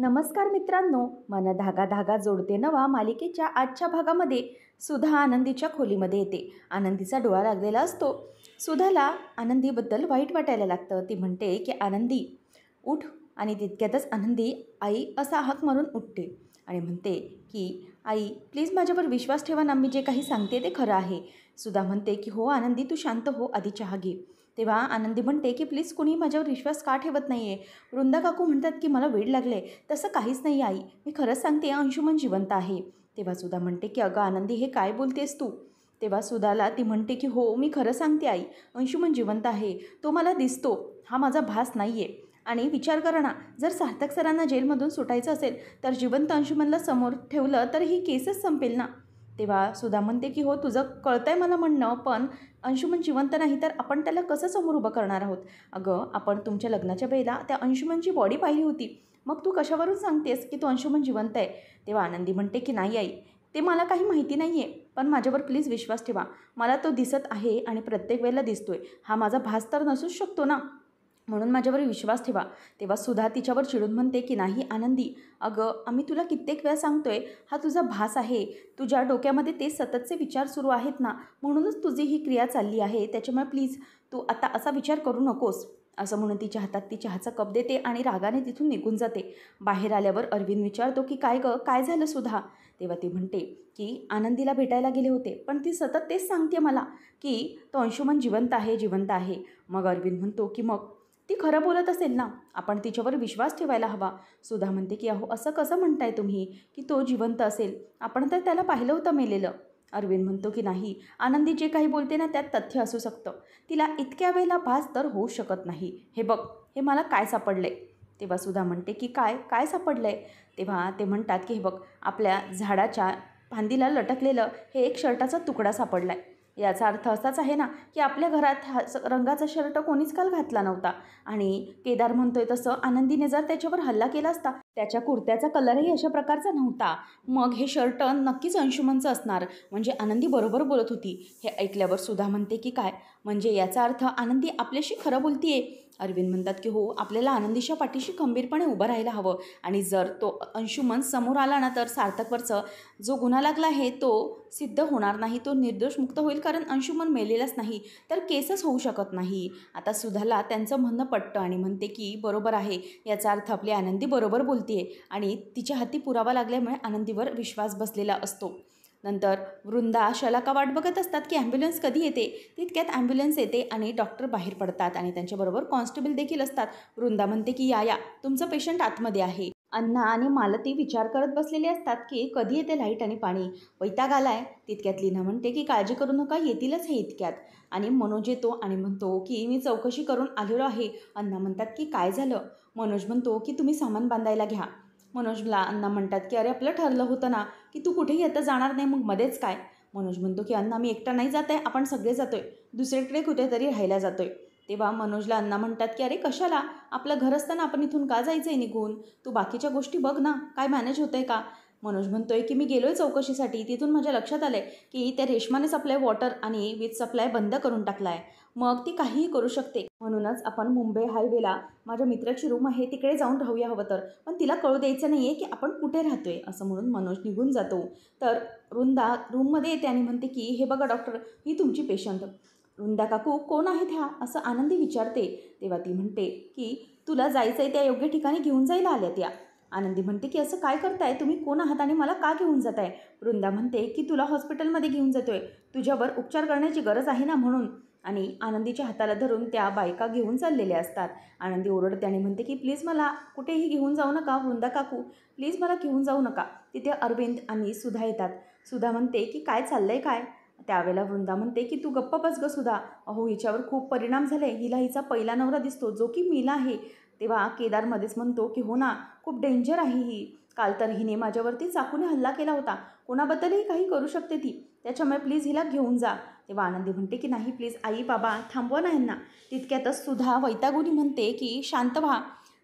नमस्कार मित्रांनो मन धागा धागा जोडते नवा मालिकेच्या आजच्या भागामध्ये सुधा आनंदीच्या खोलीमध्ये येते आनंदीचा डोळा लागलेला असतो सुधाला आनंदीबद्दल वाईट वाटायला लागतं ती म्हणते की आनंदी उठ आणि तितक्यातच आनंदी आई असा हक मारून उठते आणि म्हणते की आई प्लीज माझ्यावर विश्वास ठेवा ना मी जे काही सांगते ते खरं आहे सुधा म्हणते की हो आनंदी तू शांत हो आधी चहा घे तेव्हा आनंदी म्हणते की प्लीज कुणी माझ्यावर विश्वास का ठेवत नाही आहे वृंदा काकू म्हणतात की मला वेळ लागले तसं काहीच नाही आई मी खरंच सांगते अंशुमन जिवंत आहे तेव्हा सुद्धा म्हणते की अगं आनंदी हे काय बोलतेस तू तेव्हा सुधाला ती म्हणते की हो मी खरं सांगते आई अंशुमन जिवंत आहे तो मला दिसतो हा माझा भास नाही आहे आणि विचार करा ना जर सार्थक सरांना जेलमधून सुटायचं असेल तर जिवंत अंशुमनला समोर ठेवलं तर ही केसच संपेल ना तेव्हा सुधा म्हणते की हो तुझं कळतंय मला म्हणणं पण अंशुमन जिवंत नाही तर आपण त्याला कसं समोर उभं करणार आहोत अगं आपण तुमच्या लग्नाच्या वेळेला त्या अंशुमनची बॉडी पाहिली होती मग तू कशावरून सांगतेस की तू अंशुमन जिवंत आहे तेव्हा आनंदी म्हणते की नाही आई ते मला काही माहिती नाही आहे पण माझ्यावर प्लीज विश्वास ठेवा मला तो दिसत आहे आणि प्रत्येक वेळेला दिसतोय हा माझा भास तर नसूच शकतो ना म्हणून माझ्यावर विश्वास ठेवा तेव्हा सुधा तिच्यावर चिडून म्हणते की नाही आनंदी अगं आम्ही तुला कित्येक वेळा सांगतोय हा तुझा भास आहे तुझ्या डोक्यामध्ये ते सततचे विचार सुरू आहेत ना म्हणूनच तुझी ही क्रिया चालली आहे त्याच्यामुळे प्लीज तू आता असा विचार करू नकोस असं म्हणून तिच्या हातात ती चहाचा कप देते आणि रागाने तिथून निघून जाते बाहेर आल्यावर अरविंद विचारतो की काय ग काय झालं सुधा तेव्हा ती म्हणते की आनंदीला भेटायला गेले होते पण ती सतत तेच सांगते मला की तो अंशुमन जिवंत आहे जिवंत आहे मग अरविंद म्हणतो की मग ती खरं बोलत असेल ना आपण तिच्यावर विश्वास ठेवायला हवा सुधा म्हणते की अहो असं कसं म्हणताय तुम्ही की तो जिवंत असेल आपण तर त्याला पाहिलं होतं मेलेलं अरविंद म्हणतो की नाही आनंदी जे काही बोलते ना त्यात तथ्य असू शकतं तिला इतक्या वेळेला भास तर होऊ शकत नाही हे बघ हे मला काय सापडलं तेव्हा सुधा म्हणते की काय काय सापडलं तेव्हा ते म्हणतात की हे बघ आपल्या झाडाच्या फांदीला लटकलेलं हे एक शर्टाचा तुकडा सापडला आहे याचा अर्थ असाच आहे ना की आपल्या घरात हा रंगाचा शर्ट कोणीच काल घातला नव्हता आणि केदार म्हणतोय तसं आनंदीने जर त्याच्यावर हल्ला केला असता त्याच्या कुर्त्याचा कलरही अशा प्रकारचा नव्हता मग हे शर्ट नक्कीच अंशुमनचं असणार म्हणजे आनंदी बरोबर बोलत होती हे ऐकल्यावर सुधा म्हणते की काय म्हणजे याचा अर्थ आनंदी आपल्याशी खरं बोलतीये अरविंद म्हणतात की हो आपल्याला आनंदीच्या पाठीशी खंबीरपणे उभं राहायला हवं आणि जर तो अंशुमन समोर आला ना तर सार्थकवरचं जो गुन्हा लागला आहे तो सिद्ध होणार नाही तो निर्दोष मुक्त होईल कारण अंशुमन मेलेलाच नाही तर केसच होऊ शकत नाही आता सुधाला त्यांचं म्हणणं पटतं आणि म्हणते की बरोबर आहे याचा अर्थ आपली आनंदी बरोबर बोल बोलतीये आणि तिच्या हाती पुरावा लागल्यामुळे आनंदीवर विश्वास बसलेला असतो नंतर वृंदा शलाका वाट बघत असतात की ॲम्ब्युलन्स कधी येते तितक्यात ॲम्ब्युलन्स येते आणि डॉक्टर बाहेर पडतात आणि त्यांच्याबरोबर कॉन्स्टेबल देखील असतात वृंदा म्हणते की या या तुमचं पेशंट आतमध्ये आहे अन्ना आणि मालती विचार करत बसलेले असतात की कधी येते लाईट आणि पाणी वैताग आलाय तितक्यात लीना म्हणते की काळजी करू नका येतीलच हे इतक्यात आणि मनोज येतो आणि म्हणतो की मी चौकशी करून आलेलो आहे अन्ना म्हणतात की काय झालं मनोज म्हणतो की तुम्ही सामान बांधायला घ्या मनोजला अण्णा म्हणतात की अरे आपलं ठरलं होतं ना की तू कुठेही आता जाणार नाही मग मध्येच काय मनोज म्हणतो की अण्णा मी एकटा नाही जात आहे आपण सगळे जातोय दुसरीकडे कुठेतरी राहायला जातोय तेव्हा मनोजला अण्णा म्हणतात की अरे कशाला आपलं घर असताना आपण इथून का जायचं आहे निघून तू बाकीच्या गोष्टी बघ ना काय मॅनेज होतंय का मनोज म्हणतोय की मी गेलोय चौकशीसाठी तिथून माझ्या लक्षात आलं की त्या रेशमानेच आपलं वॉटर आणि वीज सप्लाय बंद करून टाकला मग ती काहीही करू शकते म्हणूनच आपण मुंबई हायवेला माझ्या मित्राची रूम आहे तिकडे जाऊन राहूया हवं तर पण तिला कळू द्यायचं नाही आहे की आपण कुठे राहतोय असं म्हणून मनोज निघून जातो तर वृंदा रूममध्ये येते आणि म्हणते की हे बघा डॉक्टर ही तुमची पेशंट वृंदा काकू कोण आहेत ह्या असं आनंदी विचारते तेव्हा ती म्हणते की तुला जायचं आहे त्या योग्य ठिकाणी घेऊन जायला आल्या त्या आनंदी म्हणते की असं काय करताय तुम्ही कोण आहात आणि मला का घेऊन जाताय वृंदा म्हणते की तुला हॉस्पिटलमध्ये घेऊन जातोय तुझ्यावर उपचार करण्याची गरज आहे ना म्हणून आणि आनंदीच्या हाताला धरून त्या बायका घेऊन चाललेल्या असतात आनंदी ओरडते आणि म्हणते की प्लीज मला कुठेही घेऊन जाऊ नका वृंदा काकू प्लीज मला घेऊन जाऊ नका तिथे अरविंद आणि सुधा येतात सुधा म्हणते की काय चाललंय काय त्यावेळेला वृंदा म्हणते की तू गप्प बस ग सुधा अहो हिच्यावर खूप परिणाम झाले हिला हिचा पहिला नवरा दिसतो जो की मीला आहे तेव्हा केदारमध्येच म्हणतो की हो ना खूप डेंजर आहे ही काल तर हिने माझ्यावरती चाकूने हल्ला केला होता कोणाबद्दलही काही करू शकते ती त्याच्यामुळे प्लीज हिला घेऊन जा तेव्हा आनंदी म्हणते की नाही प्लीज आई बाबा थांबवा ना यांना तितक्यातच सुधा वैतागुनी म्हणते की शांत व्हा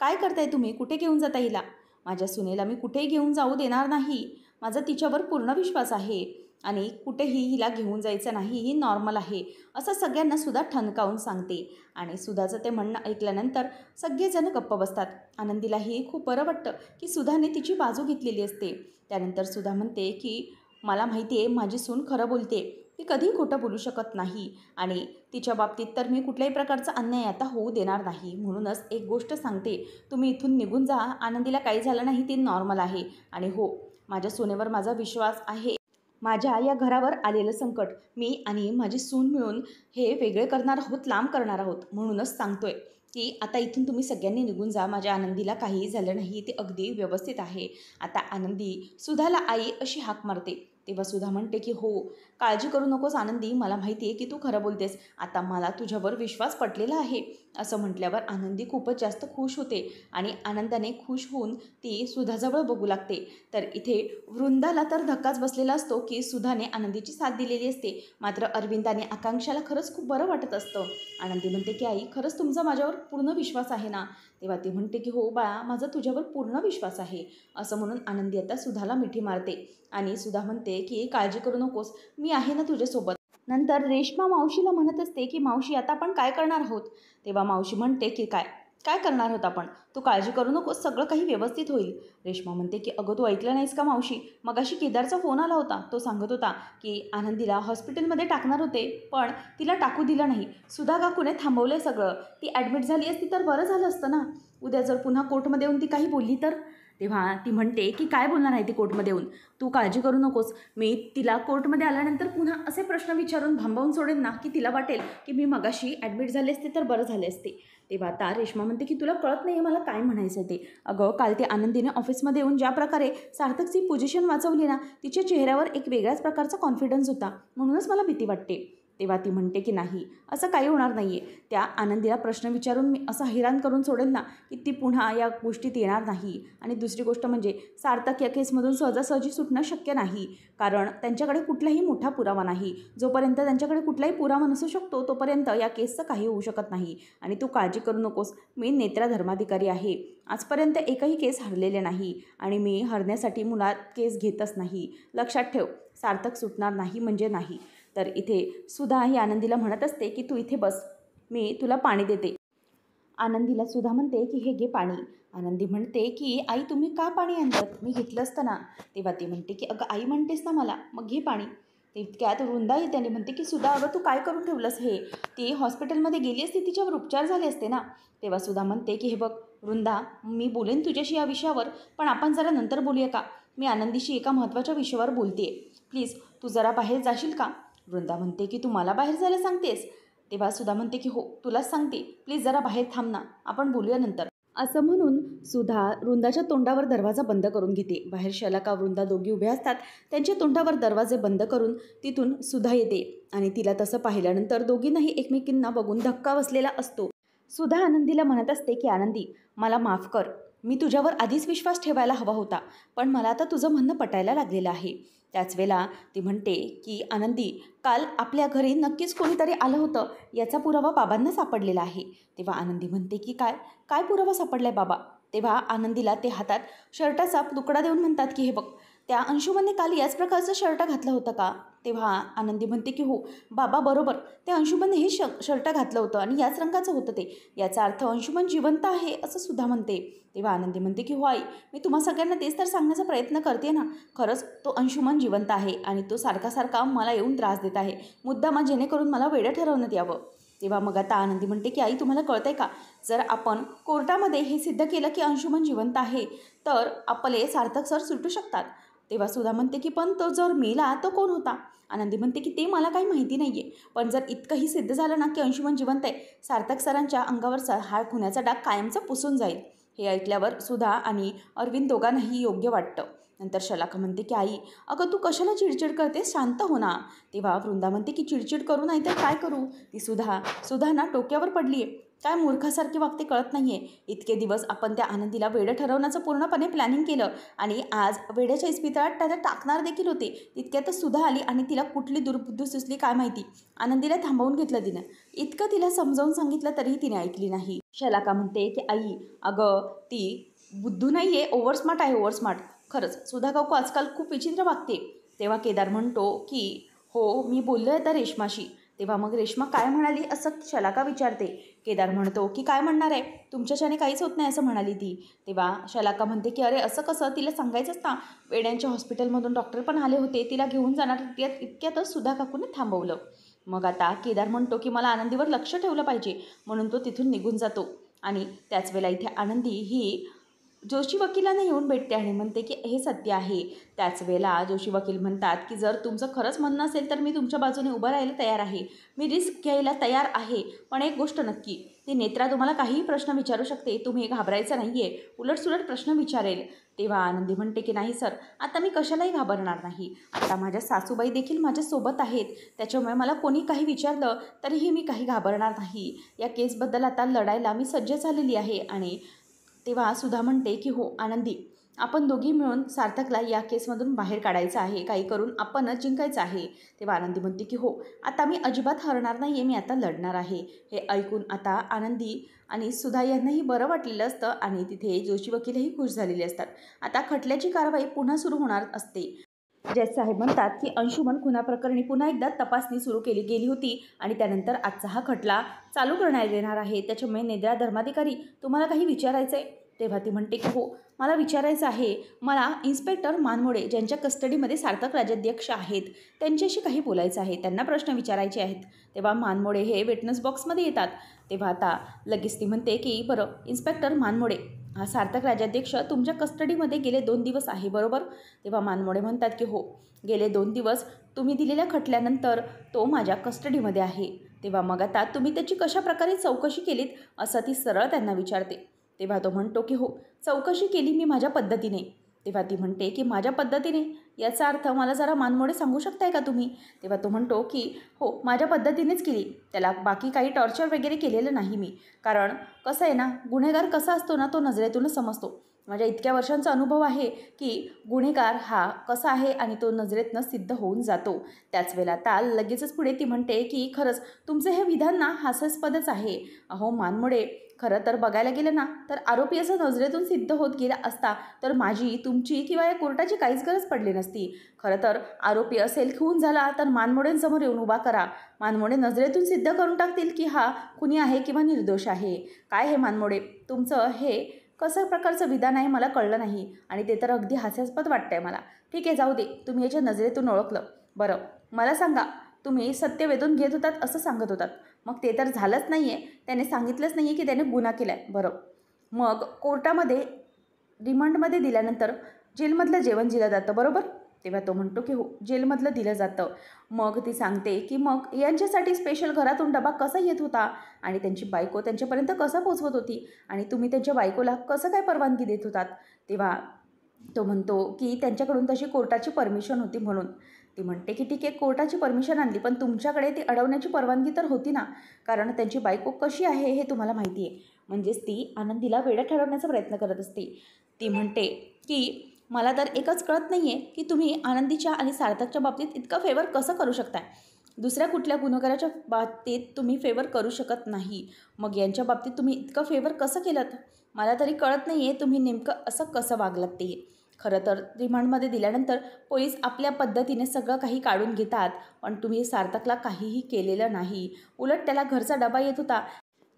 काय करताय तुम्ही कुठे घेऊन जाता हिला माझ्या सुनेला मी कुठेही घेऊन जाऊ देणार नाही माझा तिच्यावर पूर्ण विश्वास आहे आणि कुठेही हिला घेऊन जायचं नाही ही नॉर्मल आहे असं सगळ्यांना सुद्धा ठणकावून सांगते आणि सुधाचं ते म्हणणं ऐकल्यानंतर सगळेजण गप्प बसतात आनंदीलाही खूप बरं वाटतं की सुधाने तिची बाजू घेतलेली असते त्यानंतर सुधा म्हणते की मला माहिती आहे माझी सून खरं बोलते ती कधीही खोटं बोलू शकत नाही आणि तिच्या बाबतीत तर मी कुठल्याही प्रकारचा अन्याय आता होऊ देणार नाही म्हणूनच एक गोष्ट सांगते तुम्ही इथून निघून जा आनंदीला काही झालं नाही ते नॉर्मल आहे आणि हो माझ्या सोनेवर माझा विश्वास आहे माझ्या या घरावर आलेलं संकट मी आणि माझी सून मिळून हे वेगळे करणार आहोत लांब करणार आहोत म्हणूनच सांगतोय की आता इथून तुम्ही सगळ्यांनी निघून जा माझ्या आनंदीला काहीही झालं नाही ते अगदी व्यवस्थित आहे आता आनंदी सुधाला आई अशी हाक मारते तेव्हा सुधा म्हणते की हो काळजी करू नकोस आनंदी मला माहिती आहे की तू खरं बोलतेस आता मला तुझ्यावर विश्वास पटलेला आहे असं म्हटल्यावर आनंदी खूपच जास्त खुश होते आणि आनंदाने खुश होऊन ती सुधाजवळ बघू लागते तर इथे वृंदाला तर धक्काच बसलेला असतो की सुधाने आनंदीची साथ दिलेली असते मात्र अरविंदाने आकांक्षाला खरंच खूप बरं वाटत असतं आनंदी म्हणते की आई खरंच तुमचा माझ्यावर पूर्ण विश्वास आहे ना तेव्हा ती म्हणते की हो बाळा माझा तुझ्यावर पूर्ण विश्वास आहे असं म्हणून आनंदी आता सुधाला मिठी मारते आणि सुधा म्हणते की काळजी करू नकोस मी आहे ना तुझ्यासोबत नंतर रेश्मा मावशीला म्हणत असते की मावशी आता आपण काय करणार आहोत तेव्हा मावशी म्हणते की काय काय करणार होता आपण तू काळजी करू नकोस सगळं काही व्यवस्थित होईल रेश्मा म्हणते की अगं तू ऐकलं नाहीस का मावशी मगाशी केदारचा फोन आला होता तो सांगत होता की आनंदीला हॉस्पिटलमध्ये टाकणार होते पण तिला टाकू दिलं नाही सुधा काकूने थांबवलं सगळं ती ॲडमिट झाली असती तर बरं झालं असतं ना उद्या जर पुन्हा कोर्टमध्ये येऊन ती काही बोलली तर तेव्हा ती म्हणते की काय बोलणार आहे ती कोर्टमध्ये येऊन तू काळजी करू नकोस मी तिला कोर्टमध्ये आल्यानंतर पुन्हा असे प्रश्न विचारून भांबावून सोडेन ना की तिला वाटेल की मी मगाशी ॲडमिट झाले असते तर बरं झाले असते तेव्हा आता रेश्मा म्हणते की तुला कळत नाही मला काय म्हणायचं ते अगं काल ते आनंदीने ऑफिसमध्ये येऊन ज्या प्रकारे सार्थकची पोझिशन वाचवली ना तिच्या चेहऱ्यावर एक वेगळ्याच प्रकारचा कॉन्फिडन्स होता म्हणूनच मला भीती वाटते तेव्हा ती म्हणते की नाही असं काही होणार नाही आहे त्या आनंदीला प्रश्न विचारून मी असं हैराण करून सोडेल ना की ती पुन्हा या गोष्टीत येणार नाही आणि दुसरी गोष्ट म्हणजे सार्थक या केसमधून सहजासहजी सुटणं शक्य नाही कारण त्यांच्याकडे कुठलाही मोठा पुरावा नाही जोपर्यंत त्यांच्याकडे कुठलाही पुरावा नसू शकतो तोपर्यंत या केसचं काही होऊ शकत नाही आणि तू काळजी करू नकोस मी नेत्रा धर्माधिकारी आहे आजपर्यंत एकही केस हरलेले नाही आणि मी हरण्यासाठी मुलात केस घेतच नाही लक्षात ठेव सार्थक सुटणार नाही म्हणजे नाही तर इथे सुधा ही आनंदीला म्हणत असते की तू इथे बस मी तुला पाणी देते आनंदीला सुधा म्हणते की हे घे पाणी आनंदी म्हणते की आई तुम्ही का पाणी आणतात मी घेतलं असतं ना तेव्हा ती म्हणते की अगं आई म्हणतेस ना मला मग घे पाणी तितक्यात वृंदा येते म्हणते की सुधा अगं तू काय करून ठेवलंस हे ती हॉस्पिटलमध्ये गेली असते तिच्यावर उपचार झाले असते ना तेव्हा सुधा म्हणते की हे बघ वृंदा मी बोलेन तुझ्याशी या विषयावर पण आपण जरा नंतर बोलूया का मी आनंदीशी एका महत्त्वाच्या विषयावर बोलते आहे प्लीज तू जरा बाहेर जाशील का वृंदा म्हणते की तू मला बाहेर जायला सांगतेस तेव्हा सुधा म्हणते की हो तुलाच सांगते प्लीज जरा बाहेर थांब ना आपण बोलूया नंतर असं म्हणून सुधा वृंदाच्या तोंडावर दरवाजा बंद करून घेते बाहेर शलाका वृंदा दोघी उभ्या असतात त्यांच्या तोंडावर दरवाजे बंद करून तिथून सुधा येते आणि तिला तसं पाहिल्यानंतर दोघींनाही एकमेकींना बघून धक्का बसलेला असतो सुधा आनंदीला म्हणत असते की आनंदी मला माफ कर मी तुझ्यावर आधीच विश्वास ठेवायला हवा होता पण मला आता तुझं म्हणणं पटायला लागलेलं आहे त्याच वेळेला ती म्हणते की आनंदी काल आपल्या घरी नक्कीच कोणीतरी आलं होतं याचा पुरावा बाबांना सापडलेला आहे तेव्हा आनंदी म्हणते की काय काय पुरावा सापडला आहे बाबा तेव्हा आनंदीला ते हातात शर्टाचा तुकडा देऊन म्हणतात की हे बघ त्या अंशुमनने काल याच प्रकारचा शर्ट घातला होता का तेव्हा आनंदी म्हणते की हो बाबा बरोबर ते अंशुमनने हे श शर्ट घातलं होतं आणि याच रंगाचं होतं ते याचा अर्थ अंशुमन जिवंत आहे असं सुद्धा म्हणते तेव्हा आनंदी म्हणते की हो आई मी तुम्हा सगळ्यांना तेच तर सांगण्याचा प्रयत्न करते ना खरंच तो अंशुमन जिवंत आहे आणि तो सारखा सारखा मला येऊन त्रास देत आहे मुद्दा मग जेणेकरून मला वेळ ठरवण्यात यावं तेव्हा मग आता आनंदी म्हणते की आई तुम्हाला कळतंय का जर आपण कोर्टामध्ये हे सिद्ध केलं की अंशुमन जिवंत आहे तर आपले सार्थक सर सुटू शकतात तेव्हा सुधा म्हणते की पण तो जर मेला तर कोण होता आनंदी म्हणते की ते मला काही माहिती नाही आहे पण जर इतकंही सिद्ध झालं ना की अंशुमन जिवंत आहे सार्थक सरांच्या अंगावरचा हा खुण्याचा डाग कायमचा पुसून जाईल हे ऐकल्यावर सुधा आणि अरविंद दोघांनाही योग्य वाटतं नंतर शलाका म्हणते की आई अगं तू कशाला चिडचिड करते शांत हो ना तेव्हा वृंदा म्हणते की चिडचिड करू नाही तर काय करू ती सुधा सुधा ना टोक्यावर पडली आहे काय मूर्खासारखी वागते कळत नाही आहे इतके दिवस आपण त्या आनंदीला वेडं ठरवण्याचं पूर्णपणे प्लॅनिंग केलं आणि आज वेड्याच्या इस्पितळात त्याला टाकणार देखील होते तर सुधा आली आणि तिला कुठली दुर्बुद्धी सुचली काय माहिती आनंदीला थांबवून घेतलं तिनं इतकं तिला समजावून सांगितलं तरीही तिने ऐकली नाही शलाका म्हणते की आई अगं ती बुद्धू नाही आहे ओव्हर स्मार्ट आहे ओव्हर स्मार्ट खरंच सुधा काकू आजकाल खूप विचित्र वागते तेव्हा केदार म्हणतो की हो मी बोललो आहे तर रेश्माशी तेव्हा मग रेश्मा काय म्हणाली असं शलाका विचारते केदार म्हणतो की काय म्हणणार आहे तुमच्याशाने काहीच होत नाही असं म्हणाली ती तेव्हा शलाका म्हणते की अरे असं कसं तिला सांगायचंच ना वेड्यांच्या हॉस्पिटलमधून डॉक्टर पण आले होते तिला घेऊन जाणार इतक्यात इतक्यातच सुधा काकूने थांबवलं मग आता केदार म्हणतो की मला आनंदीवर लक्ष ठेवलं पाहिजे म्हणून तो तिथून निघून जातो आणि त्याच वेळेला इथे आनंदी ही जोशी वकिलांना येऊन भेटते आणि म्हणते की हे सत्य आहे त्याच वेळेला जोशी वकील म्हणतात की जर तुमचं खरंच म्हणणं असेल तर मी तुमच्या बाजूने उभं राहायला तयार आहे मी रिस्क घ्यायला तयार आहे पण एक गोष्ट नक्की ती नेत्रा तुम्हाला काहीही प्रश्न विचारू शकते तुम्ही घाबरायचं नाही आहे उलटसुलट प्रश्न विचारेल तेव्हा आनंदी म्हणते की नाही सर आता मी कशालाही घाबरणार नाही आता माझ्या सासूबाई देखील माझ्यासोबत आहेत त्याच्यामुळे मला कोणी काही विचारलं तरीही मी काही घाबरणार नाही या केसबद्दल आता लढायला मी सज्ज झालेली आहे आणि तेव्हा सुधा म्हणते की हो आनंदी आपण दोघी मिळून सार्थकला या केसमधून बाहेर काढायचं आहे काही करून आपणच जिंकायचं आहे तेव्हा आनंदी म्हणते की हो आता मी अजिबात हरणार नाही आहे मी आता लढणार आहे हे ऐकून आता आनंदी आणि सुधा यांनाही बरं वाटलेलं असतं आणि तिथे जोशी वकीलही खुश झालेले असतात आता खटल्याची कारवाई पुन्हा सुरू होणार असते जैस साहेब म्हणतात की अंशुमन खुनाप्रकरणी पुन्हा एकदा तपासणी सुरू केली गेली होती आणि त्यानंतर आजचा हा खटला चालू करण्यात येणार आहे त्याच्यामुळे नेद्रा धर्माधिकारी तुम्हाला काही विचारायचं आहे तेव्हा ती म्हणते की हो मला विचारायचं आहे मला इन्स्पेक्टर मानमोडे ज्यांच्या कस्टडीमध्ये सार्थक राज्याध्यक्ष आहेत त्यांच्याशी काही बोलायचं आहे त्यांना प्रश्न विचारायचे आहेत तेव्हा मानमोडे हे वेटनस बॉक्समध्ये येतात तेव्हा आता लगेच ती म्हणते की बरं इन्स्पेक्टर मानमोडे हा सार्थक राज्याध्यक्ष तुमच्या कस्टडीमध्ये गेले दोन दिवस आहे बरोबर तेव्हा मानमोडे म्हणतात की हो गेले दोन दिवस तुम्ही दिलेल्या खटल्यानंतर तो माझ्या कस्टडीमध्ये आहे तेव्हा मग आता तुम्ही त्याची कशाप्रकारे चौकशी केलीत असं ती सरळ त्यांना विचारते तेव्हा तो म्हणतो की हो चौकशी केली मी माझ्या पद्धतीने तेव्हा ती म्हणते की माझ्या पद्धतीने याचा अर्थ मला जरा मानमोडे सांगू शकताय का तुम्ही तेव्हा तो म्हणतो की हो माझ्या पद्धतीनेच केली त्याला बाकी काही टॉर्चर वगैरे केलेलं नाही मी कारण कसं आहे ना गुन्हेगार कसा असतो ना तो नजरेतूनच समजतो माझ्या इतक्या वर्षांचा अनुभव आहे की गुन्हेगार हा कसा आहे आणि तो नजरेतनं सिद्ध होऊन जातो त्याच वेळेला ताल लगेचच पुढे ती म्हणते की खरंच तुमचं हे विधान ना हास्यास्पदच आहे अहो मानमोडे खरं तर बघायला गेलं ना तर आरोपी असं नजरेतून सिद्ध होत गेला असता तर माझी तुमची किंवा या कोर्टाची काहीच गरज पडली नसती खरं तर आरोपी असेल खून झाला तर मानमोडेंसमोर येऊन उभा करा मानमोडे नजरेतून सिद्ध करून टाकतील की हा कुणी आहे किंवा निर्दोष आहे काय हे मानमोडे तुमचं हे कसं प्रकारचं विधान आहे मला कळलं नाही आणि ते तर अगदी हास्यास्पद वाटतं आहे मला ठीक आहे जाऊ दे तुम्ही याच्या नजरेतून ओळखलं बरं मला सांगा तुम्ही सत्य वेधून घेत होतात असं सांगत होतात मग ते तर झालंच नाही आहे त्याने सांगितलंच नाही आहे की त्याने गुन्हा केला आहे बरं मग कोर्टामध्ये रिमांडमध्ये दिल्यानंतर जेलमधलं जेवण दिलं जातं बरोबर तेव्हा तो म्हणतो की हो जेलमधलं दिलं जातं मग ती सांगते की मग यांच्यासाठी स्पेशल घरातून डबा कसा येत होता आणि त्यांची बायको त्यांच्यापर्यंत कसा पोचवत होती आणि तुम्ही त्यांच्या बायकोला कसं काय परवानगी देत होतात तेव्हा तो म्हणतो की त्यांच्याकडून तशी कोर्टाची परमिशन होती म्हणून ती म्हणते की ठीक आहे कोर्टाची परमिशन आणली पण तुमच्याकडे ती अडवण्याची परवानगी तर होती ना कारण त्यांची बायको कशी आहे हे तुम्हाला माहिती आहे म्हणजेच ती आनंदीला वेळ ठरवण्याचा प्रयत्न करत असते ती म्हणते की मला तर एकच कळत नाही आहे की तुम्ही आनंदीच्या आणि सार्थकच्या बाबतीत इतका फेवर कसं करू शकताय दुसऱ्या कुठल्या गुन्हेगाराच्या बाबतीत तुम्ही फेवर करू शकत नाही मग यांच्या बाबतीत तुम्ही इतकं फेवर कसं केलं मला तरी कळत नाही आहे तुम्ही नेमकं असं कसं वागलात ते खरं तर रिमांडमध्ये दिल्यानंतर पोलीस आपल्या पद्धतीने सगळं काही काढून घेतात पण तुम्ही सार्थकला काहीही केलेलं नाही उलट त्याला घरचा डबा येत होता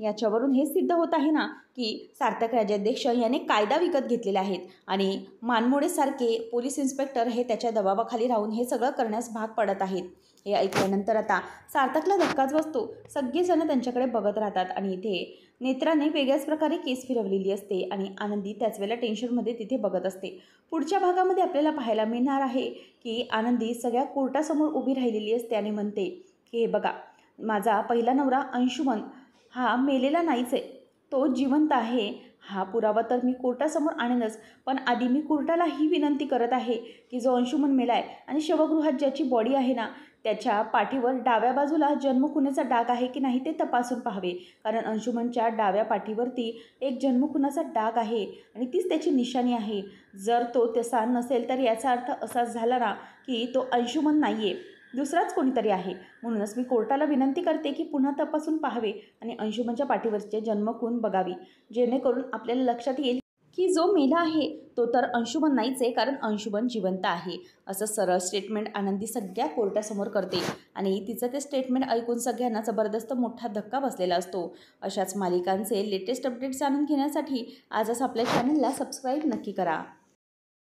याच्यावरून हे सिद्ध होत आहे ना की सार्थक राज्याध्यक्ष याने कायदा विकत घेतलेला आहेत आणि मानमोडेसारखे पोलीस इन्स्पेक्टर हे त्याच्या दबावाखाली राहून हे सगळं करण्यास भाग पडत आहेत हे ऐकल्यानंतर आता सार्थकला धक्काच बसतो सगळेजण त्यांच्याकडे बघत राहतात आणि इथे नेत्राने वेगळ्याच प्रकारे केस फिरवलेली असते आणि आनंदी त्याच वेळेला टेन्शनमध्ये तिथे बघत असते पुढच्या भागामध्ये आपल्याला पाहायला मिळणार आहे की आनंदी सगळ्या कोर्टासमोर उभी राहिलेली असते आणि म्हणते की हे बघा माझा पहिला नवरा अंशुमन हा मेलेला नाहीच आहे तो जिवंत आहे हा पुरावा तर मी कोर्टासमोर आणेनच पण आधी मी कोर्टाला ही विनंती करत आहे की जो अंशुमन मेला आहे आणि शवगृहात ज्याची बॉडी आहे ना त्याच्या पाठीवर डाव्या बाजूला जन्मखुनेचा डाग आहे की नाही ते तपासून पाहावे कारण अंशुमनच्या डाव्या पाठीवरती एक जन्मखुनाचा डाग आहे आणि तीच त्याची निशाणी आहे जर तो तसा नसेल तर याचा अर्थ असा झाला ना की तो अंशुमन नाही आहे दुसराच कोणीतरी आहे म्हणूनच मी कोर्टाला विनंती करते की पुन्हा तपासून पाहावे आणि अंशुमनच्या पाठीवरचे जन्मखून बघावी जेणेकरून आपल्याला लक्षात येईल की जो मेला आहे तो तर अंशुमन नाहीच आहे कारण अंशुमन जिवंत आहे असं सरळ स्टेटमेंट आनंदी सगळ्या कोर्टासमोर करते आणि तिचं ते स्टेटमेंट ऐकून सगळ्यांना जबरदस्त मोठा धक्का बसलेला असतो अशाच मालिकांचे लेटेस्ट अपडेट्स जाणून घेण्यासाठी आजच आपल्या चॅनलला सबस्क्राईब नक्की करा